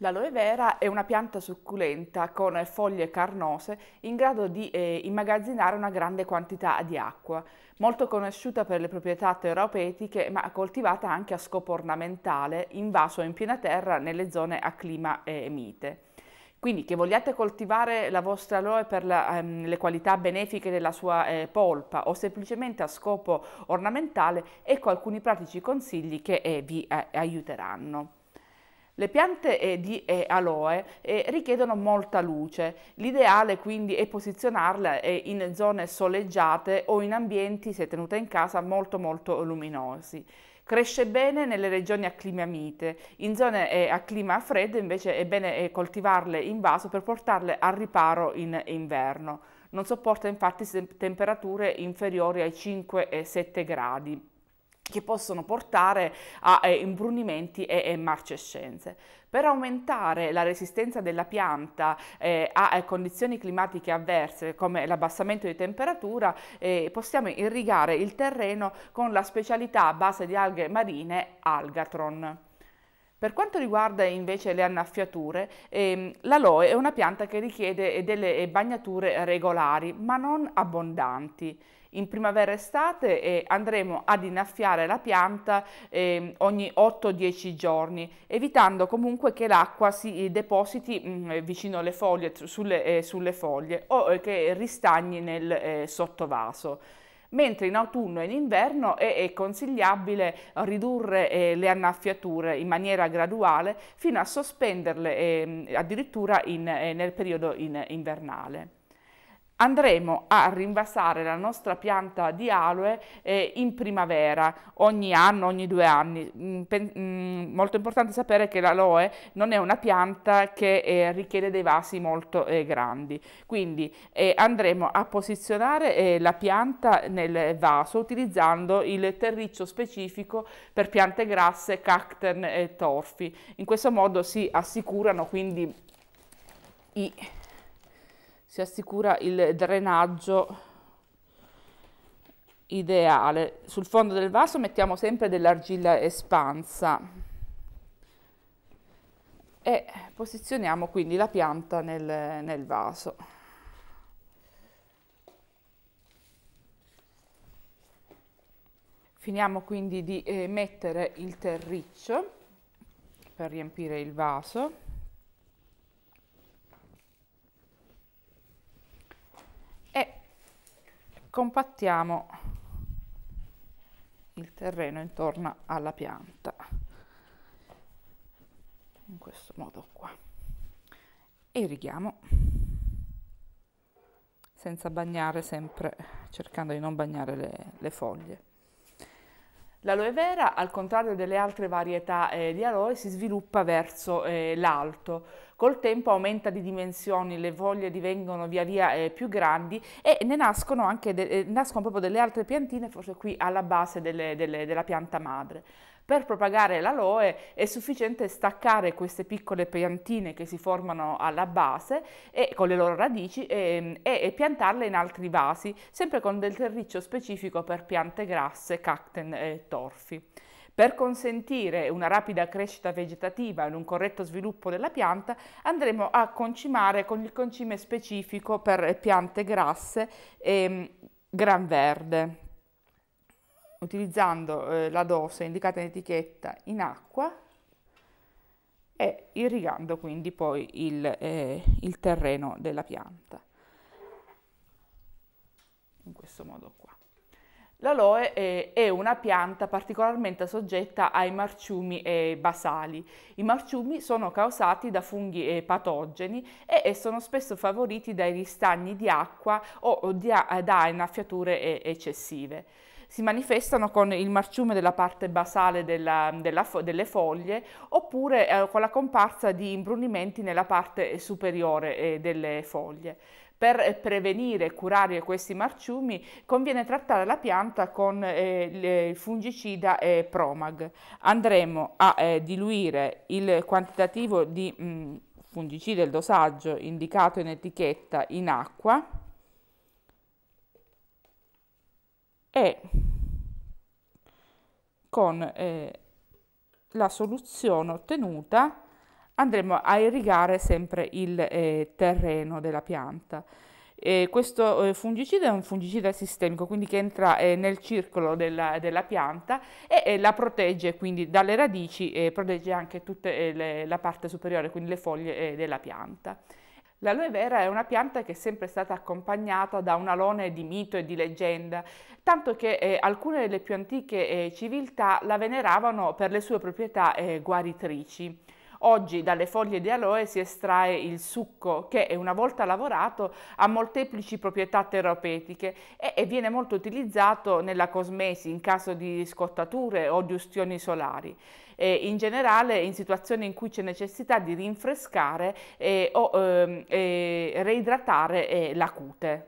L'aloe vera è una pianta succulenta con foglie carnose in grado di eh, immagazzinare una grande quantità di acqua, molto conosciuta per le proprietà terapeutiche ma coltivata anche a scopo ornamentale in vaso o in piena terra nelle zone a clima eh, mite. Quindi che vogliate coltivare la vostra aloe per la, ehm, le qualità benefiche della sua eh, polpa o semplicemente a scopo ornamentale, ecco alcuni pratici consigli che eh, vi eh, aiuteranno. Le piante di aloe richiedono molta luce, l'ideale quindi è posizionarle eh, in zone soleggiate o in ambienti, se tenuta in casa, molto molto luminosi. Cresce bene nelle regioni a clima mite, in zone eh, a clima freddo invece è bene eh, coltivarle in vaso per portarle al riparo in inverno. Non sopporta infatti temperature inferiori ai 5-7 gradi che possono portare a eh, imbrunimenti e, e, marcescenze. Per aumentare la resistenza della pianta eh, a, a, eh, condizioni climatiche avverse come l'abbassamento di temperatura eh, possiamo irrigare il terreno con la specialità a base di alghe marine Algatron. Per quanto riguarda invece le annaffiature, ehm, l'aloe è una pianta che richiede delle bagnature regolari ma non abbondanti in primavera estate eh, andremo ad innaffiare la pianta eh, ogni 8-10 giorni evitando comunque che l'acqua si depositi mh, mm, vicino alle foglie, sulle, eh, sulle foglie o eh, che ristagni nel eh, sottovaso mentre in autunno e in inverno è, è consigliabile ridurre eh, le annaffiature in maniera graduale fino a sospenderle eh, addirittura in, eh, nel periodo in, invernale andremo a rinvasare la nostra pianta di aloe eh, in primavera, ogni anno, ogni due anni. Mm, pen, mm, molto importante sapere che l'aloe non è una pianta che eh, richiede dei vasi molto eh, grandi, quindi eh, andremo a posizionare eh, la pianta nel vaso utilizzando il terriccio specifico per piante grasse, cacten e torfi. In questo modo si assicurano quindi i si assicura il drenaggio ideale. Sul fondo del vaso mettiamo sempre dell'argilla espansa e posizioniamo quindi la pianta nel, nel vaso. Finiamo quindi di eh, mettere il terriccio per riempire il vaso. compattiamo il terreno intorno alla pianta in questo modo qua e irrighiamo senza bagnare sempre cercando di non bagnare le, le foglie L'aloe vera, al contrario delle altre varietà eh, di aloe, si sviluppa verso eh, l'alto. Col tempo aumenta di dimensioni, le foglie divengono via via eh, più grandi e ne nascono anche eh, nascono proprio delle altre piantine, forse qui alla base delle, delle, della pianta madre. Per propagare l'aloe è sufficiente staccare queste piccole piantine che si formano alla base e, con le loro radici e, ehm, e, e, piantarle in altri vasi, sempre con del terriccio specifico per piante grasse, cacten e torfi. Per consentire una rapida crescita vegetativa e un corretto sviluppo della pianta andremo a concimare con il concime specifico per piante grasse e ehm, gran verde utilizzando eh, la dose indicata in etichetta in acqua e irrigando quindi poi il, eh, il terreno della pianta. In questo modo qua. L'aloe è, eh, è una pianta particolarmente soggetta ai marciumi eh, basali. I marciumi sono causati da funghi eh, patogeni e, e, sono spesso favoriti dai ristagni di acqua o, o di, da innaffiature eh, eccessive si manifestano con il marciume della parte basale della, della delle foglie oppure eh, con la comparsa di imbrunimenti nella parte eh, superiore eh, delle foglie. Per eh, prevenire e curare questi marciumi conviene trattare la pianta con eh, il eh, fungicida eh, Promag. Andremo a eh, diluire il quantitativo di mh, mm, fungicida, il dosaggio indicato in etichetta in acqua e con eh, la soluzione ottenuta andremo a irrigare sempre il eh, terreno della pianta. E questo eh, fungicida è un fungicida sistemico, quindi che entra eh, nel circolo della, della pianta e, e, la protegge quindi dalle radici e protegge anche tutta eh, la parte superiore, quindi le foglie eh, della pianta. L'aloe vera è una pianta che è sempre stata accompagnata da un alone di mito e di leggenda, tanto che eh, alcune delle più antiche eh, civiltà la veneravano per le sue proprietà eh, guaritrici. Oggi dalle foglie di aloe si estrae il succo che una volta lavorato ha molteplici proprietà terapeutiche e, e viene molto utilizzato nella cosmesi in caso di scottature o di ustioni solari. E in generale in situazioni in cui c'è necessità di rinfrescare eh, o ehm, eh, eh, reidratare la cute.